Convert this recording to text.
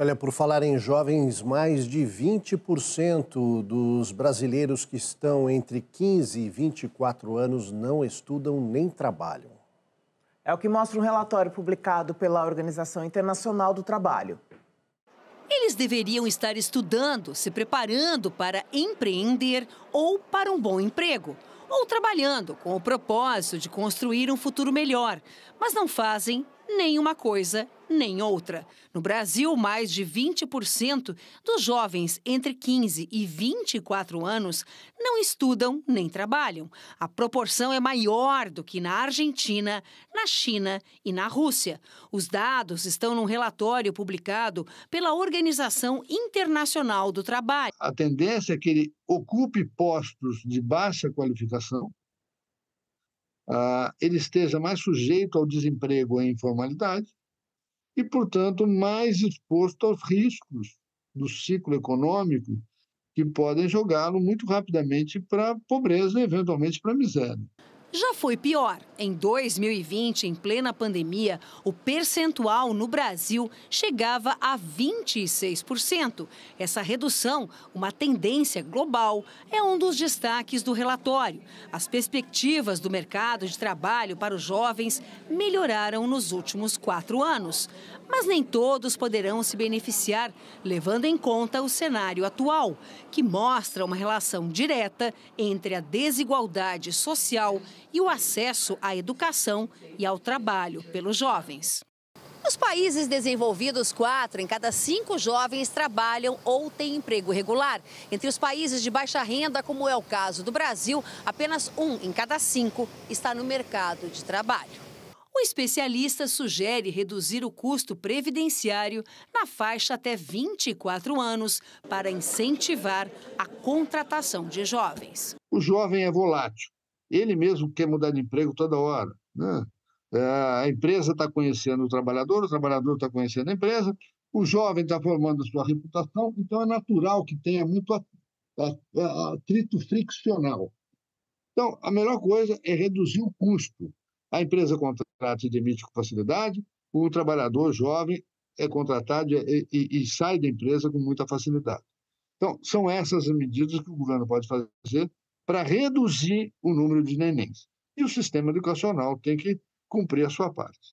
Olha, por falar em jovens, mais de 20% dos brasileiros que estão entre 15 e 24 anos não estudam nem trabalham. É o que mostra um relatório publicado pela Organização Internacional do Trabalho. Eles deveriam estar estudando, se preparando para empreender ou para um bom emprego, ou trabalhando com o propósito de construir um futuro melhor, mas não fazem nenhuma coisa nem outra. No Brasil, mais de 20% dos jovens entre 15 e 24 anos não estudam nem trabalham. A proporção é maior do que na Argentina, na China e na Rússia. Os dados estão num relatório publicado pela Organização Internacional do Trabalho. A tendência é que ele ocupe postos de baixa qualificação, ah, ele esteja mais sujeito ao desemprego e à informalidade e, portanto, mais exposto aos riscos do ciclo econômico que podem jogá-lo muito rapidamente para a pobreza e, eventualmente, para a miséria. Já foi pior. Em 2020, em plena pandemia, o percentual no Brasil chegava a 26%. Essa redução, uma tendência global, é um dos destaques do relatório. As perspectivas do mercado de trabalho para os jovens melhoraram nos últimos quatro anos. Mas nem todos poderão se beneficiar, levando em conta o cenário atual, que mostra uma relação direta entre a desigualdade social e o acesso à educação e ao trabalho pelos jovens. Nos países desenvolvidos, quatro em cada cinco jovens trabalham ou têm emprego regular. Entre os países de baixa renda, como é o caso do Brasil, apenas um em cada cinco está no mercado de trabalho. O especialista sugere reduzir o custo previdenciário na faixa até 24 anos para incentivar a contratação de jovens. O jovem é volátil. Ele mesmo quer mudar de emprego toda hora. Né? É, a empresa está conhecendo o trabalhador, o trabalhador está conhecendo a empresa, o jovem está formando sua reputação, então é natural que tenha muito atrito friccional. Então, a melhor coisa é reduzir o custo. A empresa contrata e demite com facilidade, o trabalhador jovem é contratado e, e, e sai da empresa com muita facilidade. Então, são essas as medidas que o governo pode fazer para reduzir o número de nenéns. E o sistema educacional tem que cumprir a sua parte.